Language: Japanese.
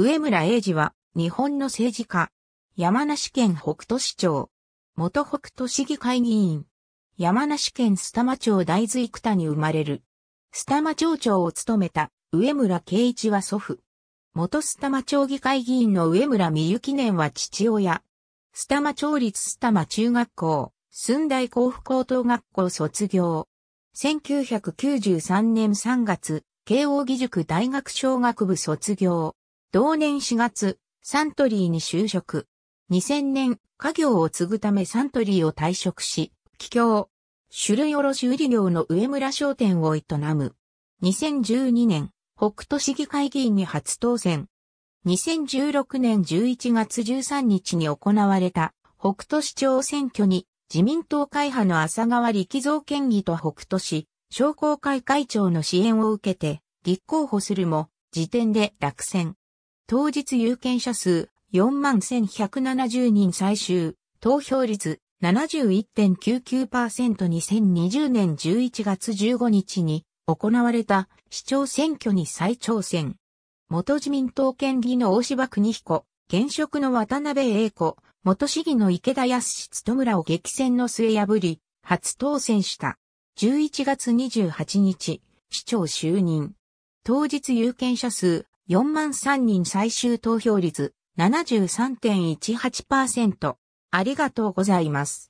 上村英二は、日本の政治家。山梨県北都市長。元北都市議会議員。山梨県須玉町大豆生田に生まれる。須玉町長を務めた上村圭一は祖父。元須玉町議会議員の上村美幸年は父親。須玉町立須玉中学校、寸大甲府高等学校卒業。1993年3月、慶応義塾大学商学部卒業。同年4月、サントリーに就職。2000年、家業を継ぐためサントリーを退職し、帰郷。種類卸売業の上村商店を営む。2012年、北斗市議会議員に初当選。2016年11月13日に行われた北斗市長選挙に自民党会派の浅川力蔵県議と北斗市商工会会長の支援を受けて立候補するも時点で落選。当日有権者数4万1170人最終、投票率71.99%。2020年11月15日に行われた市長選挙に再挑戦。元自民党県議の大柴邦彦、現職の渡辺栄子、元市議の池田康勤村を激戦の末破り、初当選した。11月28日、市長就任。当日有権者数4万3人最終投票率73.18%。ありがとうございます。